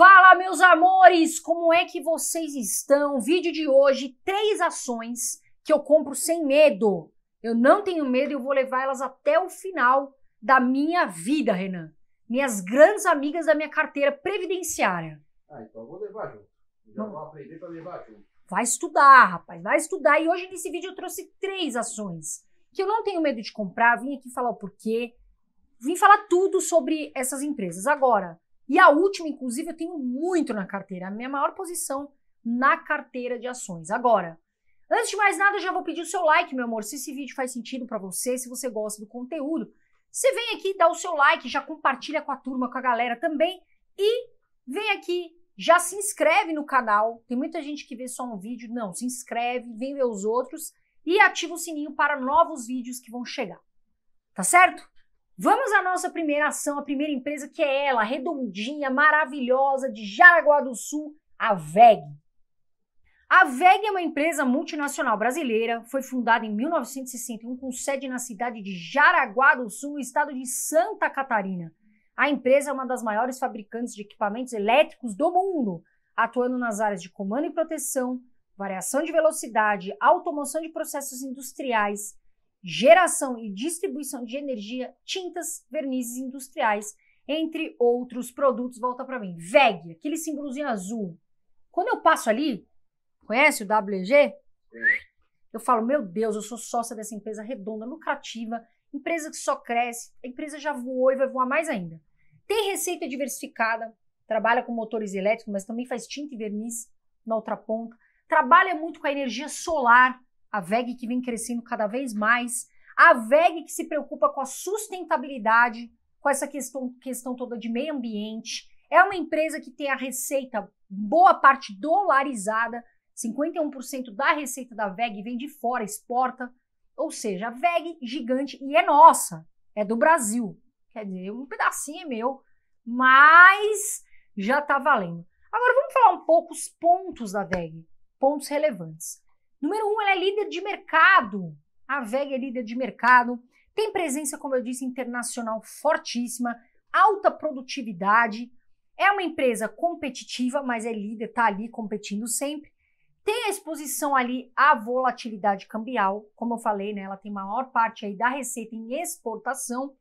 Fala, meus amores! Como é que vocês estão? Vídeo de hoje, três ações que eu compro sem medo. Eu não tenho medo e eu vou levar elas até o final da minha vida, Renan. Minhas grandes amigas da minha carteira previdenciária. Ah, então eu vou levar junto. Já vou aprender para levar junto. Vai estudar, rapaz, vai estudar. E hoje nesse vídeo eu trouxe três ações que eu não tenho medo de comprar. Vim aqui falar o porquê. Vim falar tudo sobre essas empresas. Agora, e a última, inclusive, eu tenho muito na carteira, a minha maior posição na carteira de ações. Agora, antes de mais nada, eu já vou pedir o seu like, meu amor, se esse vídeo faz sentido para você, se você gosta do conteúdo. Você vem aqui, dá o seu like, já compartilha com a turma, com a galera também e vem aqui, já se inscreve no canal. Tem muita gente que vê só um vídeo, não, se inscreve, vem ver os outros e ativa o sininho para novos vídeos que vão chegar. Tá certo? Vamos à nossa primeira ação, a primeira empresa que é ela, redondinha, maravilhosa, de Jaraguá do Sul, a VEG. A VEG é uma empresa multinacional brasileira, foi fundada em 1961 com sede na cidade de Jaraguá do Sul, no estado de Santa Catarina. A empresa é uma das maiores fabricantes de equipamentos elétricos do mundo, atuando nas áreas de comando e proteção, variação de velocidade, automação de processos industriais, geração e distribuição de energia, tintas, vernizes industriais, entre outros produtos. Volta para mim. VEG, aquele símbolozinho azul. Quando eu passo ali, conhece o WG? Eu falo, meu Deus, eu sou sócia dessa empresa redonda, lucrativa, empresa que só cresce, a empresa já voou e vai voar mais ainda. Tem receita diversificada, trabalha com motores elétricos, mas também faz tinta e verniz na outra ponta. Trabalha muito com a energia solar, a VEG que vem crescendo cada vez mais, a VEG que se preocupa com a sustentabilidade, com essa questão, questão toda de meio ambiente, é uma empresa que tem a receita, boa parte dolarizada, 51% da receita da VEG vem de fora, exporta, ou seja, a VEG gigante e é nossa, é do Brasil, quer dizer, um pedacinho é meu, mas já tá valendo. Agora vamos falar um pouco os pontos da VEG, pontos relevantes. Número um, ela é líder de mercado. A VEG é líder de mercado, tem presença, como eu disse, internacional fortíssima, alta produtividade, é uma empresa competitiva, mas é líder, está ali competindo sempre. Tem a exposição ali à volatilidade cambial, como eu falei, né? Ela tem maior parte aí da receita em exportação,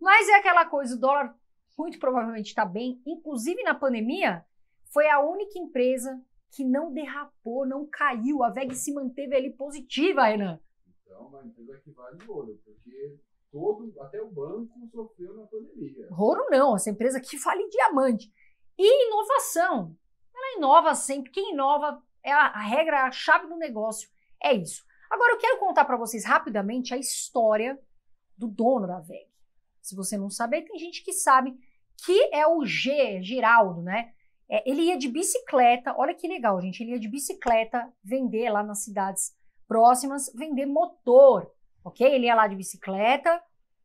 mas é aquela coisa, o dólar muito provavelmente está bem, inclusive na pandemia, foi a única empresa que não derrapou, não caiu, a VEG se manteve ali positiva, Renan. Então, uma empresa é que vale ouro, porque todo, até o banco sofreu na pandemia. Ouro não, essa empresa que vale diamante. E inovação. Ela inova sempre. Quem inova é a, a regra, a chave do negócio. É isso. Agora eu quero contar para vocês rapidamente a história do dono da VEG. Se você não sabe, tem gente que sabe que é o G, Geraldo, né? É, ele ia de bicicleta, olha que legal, gente. Ele ia de bicicleta vender lá nas cidades próximas, vender motor, ok? Ele ia lá de bicicleta,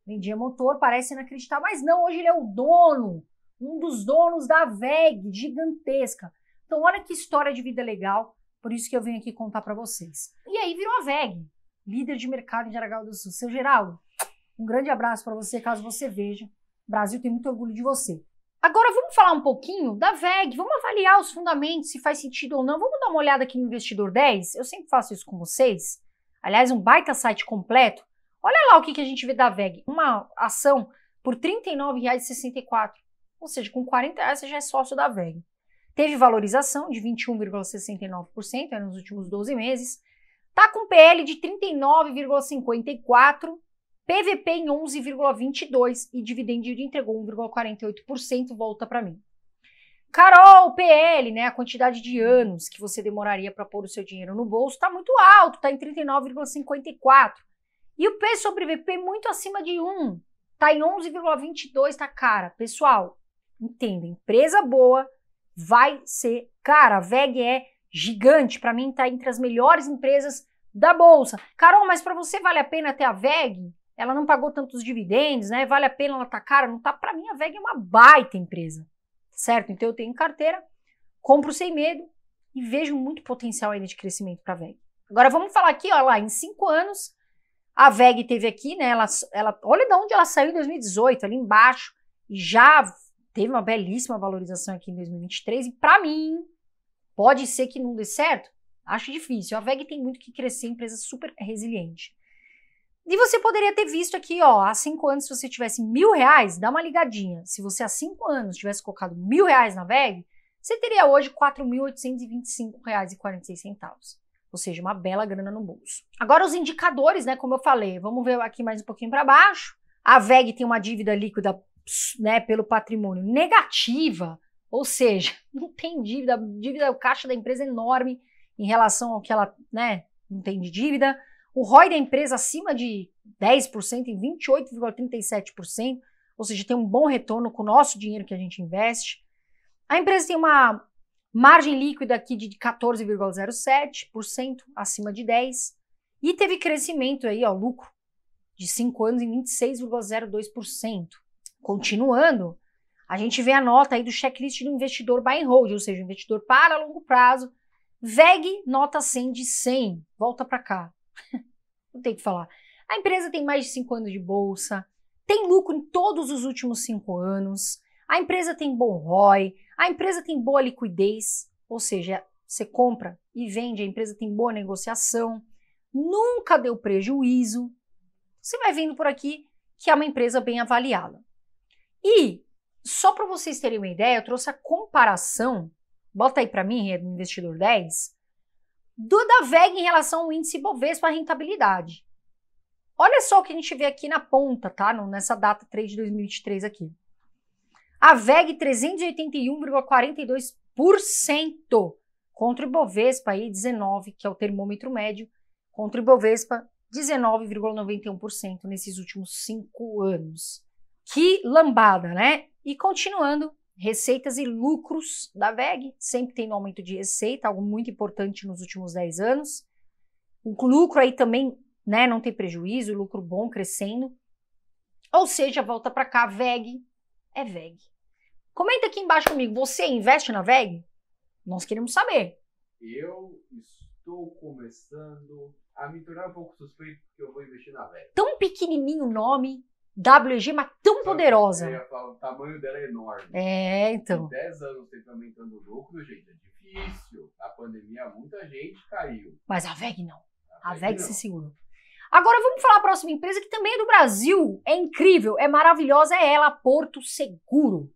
vendia motor, parece inacreditável, mas não, hoje ele é o dono, um dos donos da VEG gigantesca. Então, olha que história de vida legal, por isso que eu venho aqui contar para vocês. E aí virou a VEG, líder de mercado de Aragão do Sul. Seu Geraldo, um grande abraço para você, caso você veja. O Brasil tem muito orgulho de você. Agora vamos falar um pouquinho da VEG, vamos avaliar os fundamentos, se faz sentido ou não. Vamos dar uma olhada aqui no Investidor 10, eu sempre faço isso com vocês. Aliás, um baita site completo. Olha lá o que, que a gente vê da VEG, uma ação por R$ 39,64, ou seja, com R$ reais você já é sócio da VEG. Teve valorização de 21,69% né, nos últimos 12 meses, está com PL de 39,54%, PVP em 11,22% e dividend yield entregou 1,48%, volta para mim. Carol, PL, né, a quantidade de anos que você demoraria para pôr o seu dinheiro no bolso está muito alto, está em 39,54. E o P sobre VP muito acima de 1, está em 11,22, está cara. Pessoal, entenda, empresa boa vai ser cara. A VEG é gigante, para mim está entre as melhores empresas da bolsa. Carol, mas para você vale a pena ter a VEG? ela não pagou tantos dividendos, né? Vale a pena ela tá cara, não tá para mim a VEG é uma baita empresa. Certo? Então eu tenho carteira, compro sem medo e vejo muito potencial ainda de crescimento para a VEG. Agora vamos falar aqui, ó, lá em cinco anos a VEG teve aqui, né? Ela, ela, olha de onde ela saiu em 2018, ali embaixo, e já teve uma belíssima valorização aqui em 2023. E para mim, pode ser que não dê certo? Acho difícil. A VEG tem muito que crescer, empresa super resiliente. E você poderia ter visto aqui, ó, há cinco anos, se você tivesse mil reais, dá uma ligadinha. Se você há cinco anos tivesse colocado mil reais na VEG, você teria hoje R$ 4.825,46. Ou seja, uma bela grana no bolso. Agora, os indicadores, né? Como eu falei, vamos ver aqui mais um pouquinho para baixo. A VEG tem uma dívida líquida né, pelo patrimônio negativa, ou seja, não tem dívida, dívida, o caixa da empresa é enorme em relação ao que ela né, não tem de dívida o ROI da empresa acima de 10%, em 28,37%, ou seja, tem um bom retorno com o nosso dinheiro que a gente investe. A empresa tem uma margem líquida aqui de 14,07%, acima de 10%, e teve crescimento aí, ó, lucro de 5 anos em 26,02%. Continuando, a gente vê a nota aí do checklist do investidor buy and hold, ou seja, investidor para longo prazo, VEG nota 100 de 100, volta para cá. não tem que falar. A empresa tem mais de cinco anos de bolsa, tem lucro em todos os últimos cinco anos, a empresa tem bom ROI, a empresa tem boa liquidez, ou seja, você compra e vende, a empresa tem boa negociação, nunca deu prejuízo. Você vai vendo por aqui que é uma empresa bem avaliada. E, só para vocês terem uma ideia, eu trouxe a comparação, bota aí para mim, Investidor 10, do da VEG em relação ao índice Bovespa à rentabilidade. Olha só o que a gente vê aqui na ponta, tá? Nessa data 3 de 2023 aqui. A VEG 381,42% contra o Ibovespa aí 19, que é o termômetro médio, contra o Ibovespa 19,91% nesses últimos cinco anos. Que lambada, né? E continuando, receitas e lucros da VEG. Sempre tem um aumento de receita, algo muito importante nos últimos 10 anos. O lucro aí também né, não tem prejuízo, lucro bom crescendo. Ou seja, volta para cá, VEG é VEG. Comenta aqui embaixo comigo, você investe na VEG? Nós queremos saber. Eu estou começando a me tornar um pouco suspeito porque eu vou investir na VEG. Tão pequenininho o nome, WG, mas tão então, poderosa. Eu ia falar, o tamanho dela é enorme. É, então. Em 10 anos sempre tá aumentando o lucro, gente, é difícil. A pandemia, muita gente caiu. Mas a VEG não. A, a VEG, VEG se segurou. Agora vamos falar a próxima empresa que também é do Brasil. É incrível, é maravilhosa, é ela, Porto Seguro.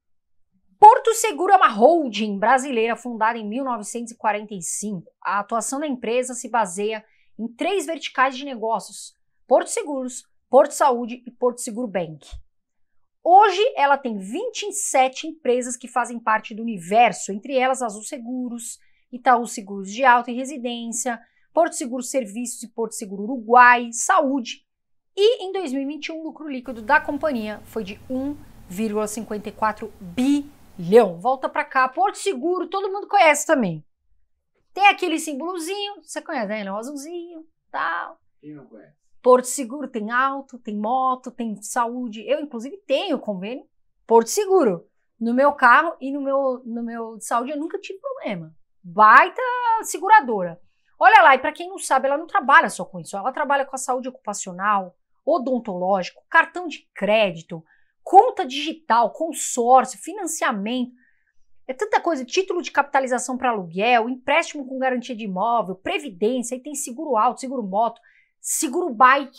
Porto Seguro é uma holding brasileira fundada em 1945. A atuação da empresa se baseia em três verticais de negócios: Porto Seguros, Porto Saúde e Porto Seguro Bank. Hoje ela tem 27 empresas que fazem parte do universo, entre elas Azul Seguros, Itaú Seguros de Alta e Residência, Porto Seguro Serviços e Porto Seguro Uruguai, Saúde. E em 2021 o lucro líquido da companhia foi de 1,54 bilhão. Volta para cá, Porto Seguro, todo mundo conhece também. Tem aquele símbolozinho, você conhece, né? O é azulzinho, tal. Quem não conhece? Porto Seguro tem auto, tem moto, tem saúde. Eu, inclusive, tenho convênio Porto Seguro no meu carro e no meu, no meu de saúde. Eu nunca tive problema. Baita seguradora. Olha lá, e para quem não sabe, ela não trabalha só com isso. Ela trabalha com a saúde ocupacional, odontológico, cartão de crédito, conta digital, consórcio, financiamento. É tanta coisa, título de capitalização para aluguel, empréstimo com garantia de imóvel, previdência, e tem seguro alto, seguro moto, Seguro bike.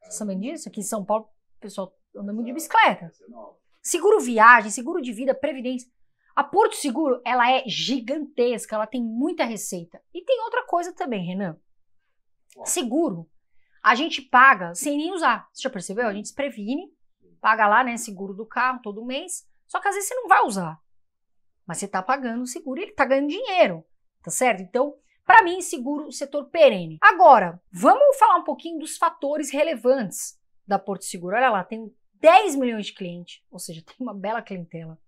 É. Vocês sabem disso? Aqui em São Paulo, o pessoal anda muito de bicicleta. Seguro viagem, seguro de vida, previdência. A Porto Seguro, ela é gigantesca, ela tem muita receita. E tem outra coisa também, Renan. Seguro, a gente paga sem nem usar. Você já percebeu? A gente se previne, paga lá, né, seguro do carro todo mês. Só que às vezes você não vai usar. Mas você está pagando o seguro e ele está ganhando dinheiro, tá certo? Então, para mim, seguro o setor perene. Agora, vamos falar um pouquinho dos fatores relevantes da Porto Seguro. Olha lá, tem 10 milhões de clientes, ou seja, tem uma bela clientela.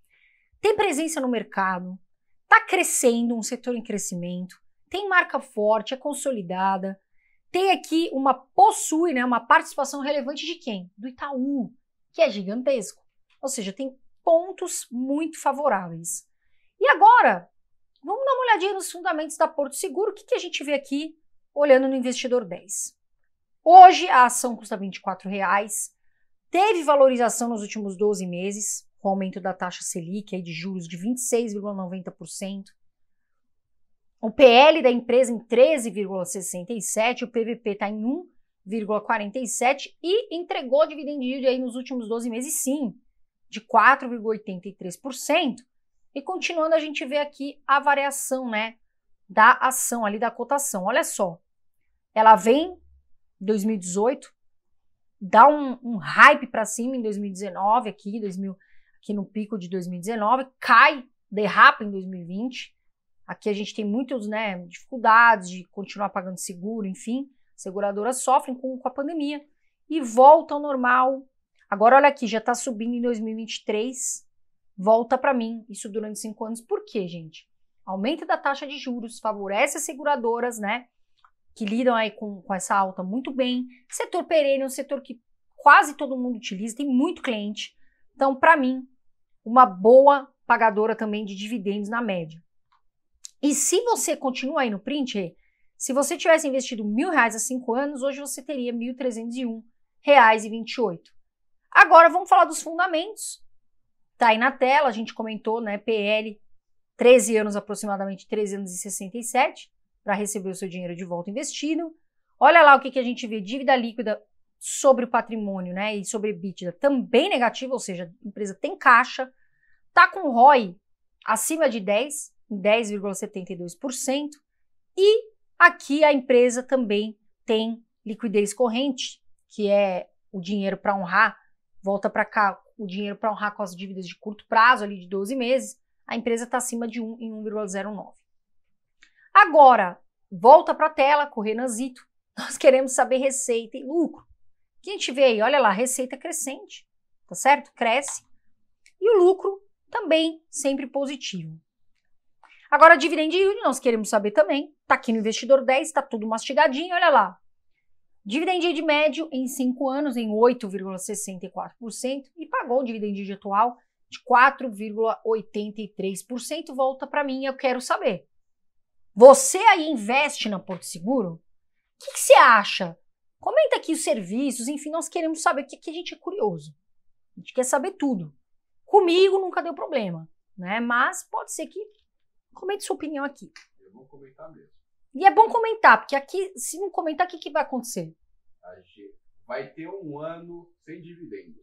Tem presença no mercado, está crescendo, um setor em crescimento, tem marca forte, é consolidada, tem aqui uma possui, né, uma participação relevante de quem? Do Itaú, que é gigantesco. Ou seja, tem pontos muito favoráveis. E agora, Vamos dar uma olhadinha nos fundamentos da Porto Seguro. O que, que a gente vê aqui olhando no investidor 10? Hoje a ação custa R$ reais. teve valorização nos últimos 12 meses, com aumento da taxa Selic aí de juros de 26,90%. O PL da empresa em 13,67, o PVP está em 1,47 e entregou dividend yield aí nos últimos 12 meses, sim, de 4,83%. E continuando, a gente vê aqui a variação, né, da ação ali da cotação. Olha só, ela vem 2018, dá um, um hype para cima em 2019 aqui, 2000, aqui no pico de 2019, cai, derrapa em 2020. Aqui a gente tem muitas né, dificuldades de continuar pagando seguro, enfim, seguradoras sofrem com, com a pandemia e volta ao normal. Agora olha aqui, já está subindo em 2023, volta para mim, isso durante cinco anos. Por quê, gente? Aumento da taxa de juros, favorece as seguradoras, né? Que lidam aí com, com essa alta muito bem. Setor perene é um setor que quase todo mundo utiliza, tem muito cliente. Então, para mim, uma boa pagadora também de dividendos na média. E se você continua aí no print, se você tivesse investido mil reais há cinco anos, hoje você teria R$ 1.301,28. Agora vamos falar dos fundamentos Tá aí na tela, a gente comentou, né? PL, 13 anos aproximadamente, 13 anos e 67, para receber o seu dinheiro de volta investido. Olha lá o que, que a gente vê: dívida líquida sobre o patrimônio, né? E sobre EBITDA também negativa, ou seja, a empresa tem caixa, tá com ROI acima de 10, 10,72%, e aqui a empresa também tem liquidez corrente, que é o dinheiro para honrar, volta para cá o dinheiro para honrar com as dívidas de curto prazo, ali de 12 meses, a empresa está acima de 1 em 1,09. Agora, volta para a tela com Nós queremos saber receita e lucro. O que a gente vê aí? Olha lá, receita crescente, tá certo? Cresce. E o lucro também sempre positivo. Agora, dividend yield, nós queremos saber também. Está aqui no investidor 10, está tudo mastigadinho, olha lá. Dividend de médio em 5 anos em 8,64% e pagou o dividend atual de 4,83%. Volta para mim, eu quero saber. Você aí investe na Porto Seguro? O que, que, você acha? Comenta aqui os serviços, enfim, nós queremos saber o que, que a gente é curioso. A gente quer saber tudo. Comigo nunca deu problema, né? Mas pode ser que comente sua opinião aqui. Eu vou comentar mesmo. E é bom comentar, porque aqui, se não comentar, o que, que vai acontecer? Vai ter um ano sem dividendos.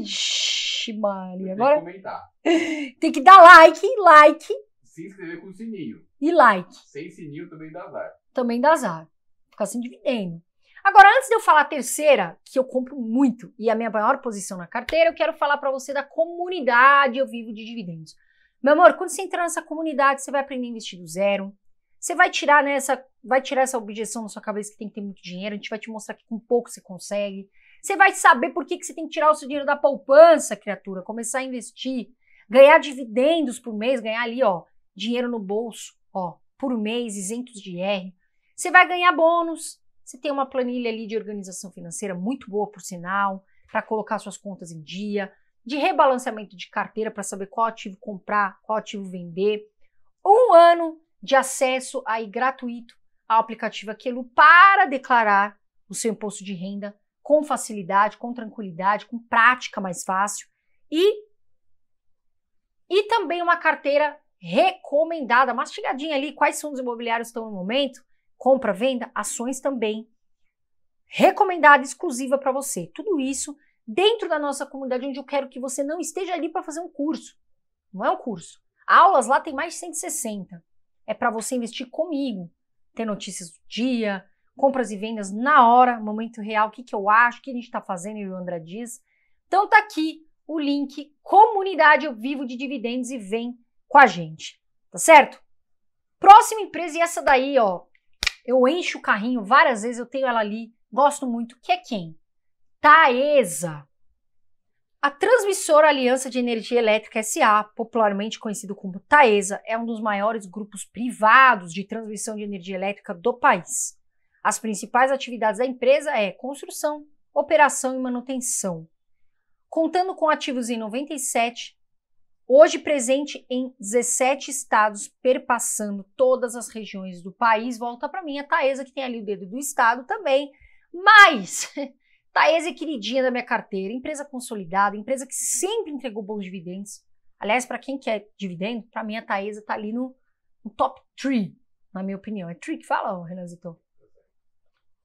Ixi, Mari, agora. Tem que comentar. Tem que dar like, like. Se inscrever com o sininho. E like. Sem sininho também dá azar. Também dá azar. Ficar sem dividendo. Agora, antes de eu falar a terceira, que eu compro muito e a minha maior posição na carteira, eu quero falar para você da comunidade Eu Vivo de Dividendos. Meu amor, quando você entrar nessa comunidade, você vai aprender a investir do zero. Você vai tirar nessa, né, vai tirar essa objeção na sua cabeça que tem que ter muito dinheiro. A gente vai te mostrar que com pouco você consegue. Você vai saber por que, que você tem que tirar o seu dinheiro da poupança, criatura, começar a investir, ganhar dividendos por mês, ganhar ali, ó, dinheiro no bolso, ó, por mês, isentos de IR. Você vai ganhar bônus. Você tem uma planilha ali de organização financeira muito boa, por sinal, para colocar suas contas em dia de rebalanceamento de carteira para saber qual ativo comprar, qual ativo vender, um ano de acesso aí gratuito ao aplicativo Aquilo para declarar o seu imposto de renda com facilidade, com tranquilidade, com prática mais fácil e e também uma carteira recomendada, mastigadinha ali, quais são os imobiliários estão no momento, compra, venda, ações também, recomendada exclusiva para você. Tudo isso dentro da nossa comunidade, onde eu quero que você não esteja ali para fazer um curso. Não é um curso. Aulas lá tem mais de 160. É para você investir comigo. Ter notícias do dia, compras e vendas na hora, momento real, o que, que eu acho, o que a gente está fazendo e o André diz. Então tá aqui o link Comunidade Eu Vivo de Dividendos e vem com a gente, tá certo? Próxima empresa e essa daí, ó, eu encho o carrinho várias vezes, eu tenho ela ali, gosto muito, que é quem? Taesa. A transmissora Aliança de Energia Elétrica SA, popularmente conhecido como Taesa, é um dos maiores grupos privados de transmissão de energia elétrica do país. As principais atividades da empresa é construção, operação e manutenção. Contando com ativos em 97, hoje presente em 17 estados, perpassando todas as regiões do país. Volta para mim a Taesa, que tem ali o dedo do estado também. Mas Taesa tá é queridinha da minha carteira, empresa consolidada, empresa que sempre entregou bons dividendos. Aliás, para quem quer dividendo, para mim a Taesa está ali no, no top 3, na minha opinião. É 3 que fala, Renan Zito?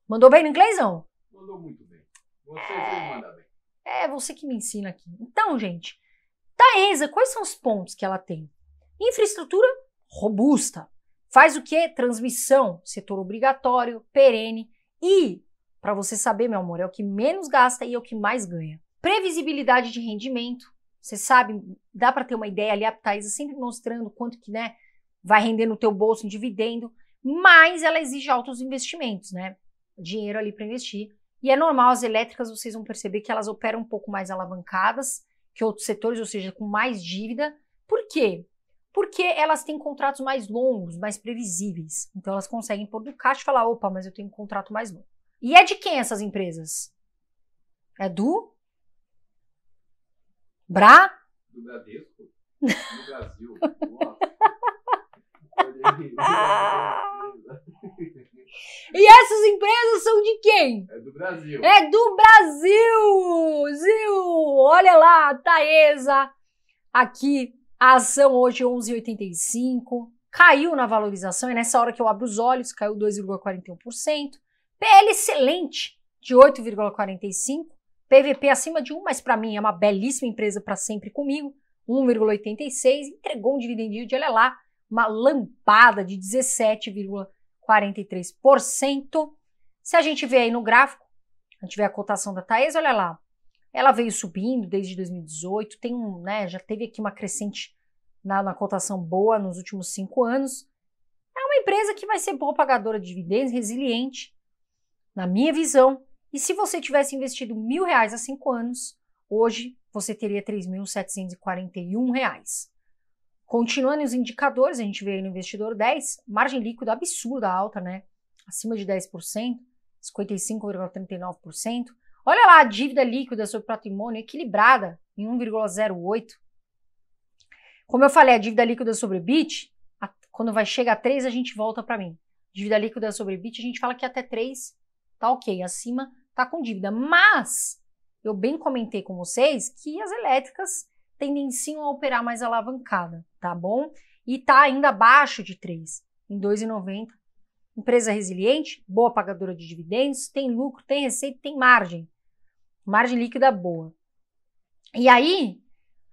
Mandou bem no não? Mandou muito bem. Você é... manda bem. É, você que me ensina aqui. Então, gente, Taesa, quais são os pontos que ela tem? Infraestrutura robusta. Faz o que? Transmissão, setor obrigatório, perene e para você saber, meu amor, é o que menos gasta e é o que mais ganha. Previsibilidade de rendimento. Você sabe, dá para ter uma ideia ali, a Thaisa sempre mostrando quanto que, né, vai render no teu bolso em dividendo, mas ela exige altos investimentos, né? Dinheiro ali para investir. E é normal, as elétricas vocês vão perceber que elas operam um pouco mais alavancadas que outros setores, ou seja, com mais dívida. Por quê? Porque elas têm contratos mais longos, mais previsíveis. Então elas conseguem pôr do caixa e falar: opa, mas eu tenho um contrato mais longo. E é de quem essas empresas? É do? Bra? Do Bradesco? Do Brasil. E essas empresas são de quem? É do Brasil. É do Brasil! Zil! Olha lá, Taesa. Aqui, a ação hoje 11,85. Caiu na valorização, é nessa hora que eu abro os olhos, caiu 2,41%. PL excelente de 8,45, PVP acima de 1, mas para mim é uma belíssima empresa para sempre comigo, 1,86, entregou um dividend yield, olha lá, uma lampada de 17,43%. Se a gente vê aí no gráfico, a gente vê a cotação da Taesa, olha lá, ela veio subindo desde 2018, tem um, né, já teve aqui uma crescente na, na cotação boa nos últimos cinco anos. É uma empresa que vai ser boa pagadora de dividendos, resiliente, na minha visão. E se você tivesse investido mil reais há cinco anos, hoje você teria 3.741 reais. Continuando os indicadores, a gente vê aí no investidor 10, margem líquida absurda alta, né? Acima de 10%, 55,39%. Olha lá a dívida líquida sobre patrimônio equilibrada em 1,08. Como eu falei, a dívida líquida sobre BIT, quando vai chegar a 3, a gente volta para mim. Dívida líquida sobre BIT, a gente fala que é até 3 tá ok, acima tá com dívida. Mas eu bem comentei com vocês que as elétricas tendem sim a operar mais alavancada, tá bom? E tá ainda abaixo de 3, em 2,90. Empresa resiliente, boa pagadora de dividendos, tem lucro, tem receita, tem margem. Margem líquida boa. E aí,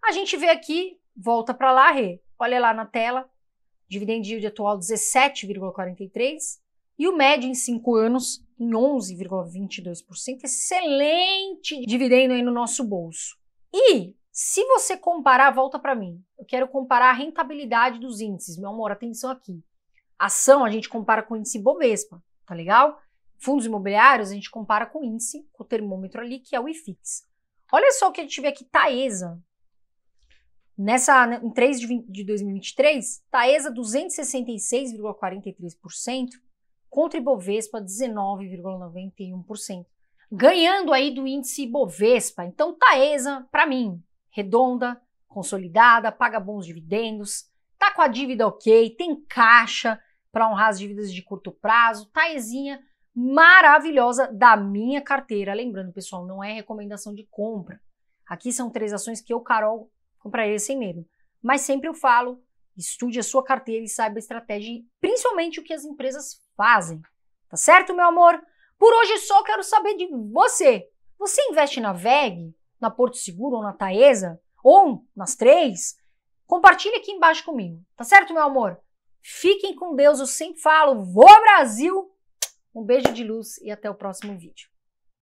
a gente vê aqui, volta para lá, Rê. Olha lá na tela, dividend yield atual 17,43, e o médio em 5 anos, em 11,22%. Excelente dividendo aí no nosso bolso. E se você comparar, volta para mim. Eu quero comparar a rentabilidade dos índices. Meu amor, atenção aqui. Ação a gente compara com o índice Bovespa, tá legal? Fundos imobiliários a gente compara com o índice, com o termômetro ali, que é o IFIX. Olha só o que a gente vê aqui, Taesa. Nessa, né, em 3 de, 20, de 2023, Taesa 266,43%, contra Ibovespa 19,91%, ganhando aí do índice Ibovespa. Então, Taesa, para mim, redonda, consolidada, paga bons dividendos, tá com a dívida ok, tem caixa para honrar as dívidas de curto prazo, Taesinha maravilhosa da minha carteira. Lembrando, pessoal, não é recomendação de compra. Aqui são três ações que eu, Carol, compraria sem medo. Mas sempre eu falo, estude a sua carteira e saiba a estratégia, principalmente o que as empresas fazem. Tá certo, meu amor? Por hoje só quero saber de você. Você investe na VEG, na Porto Seguro ou na Taesa? Ou nas três? Compartilha aqui embaixo comigo. Tá certo, meu amor? Fiquem com Deus, eu sempre falo. Vou Brasil! Um beijo de luz e até o próximo vídeo.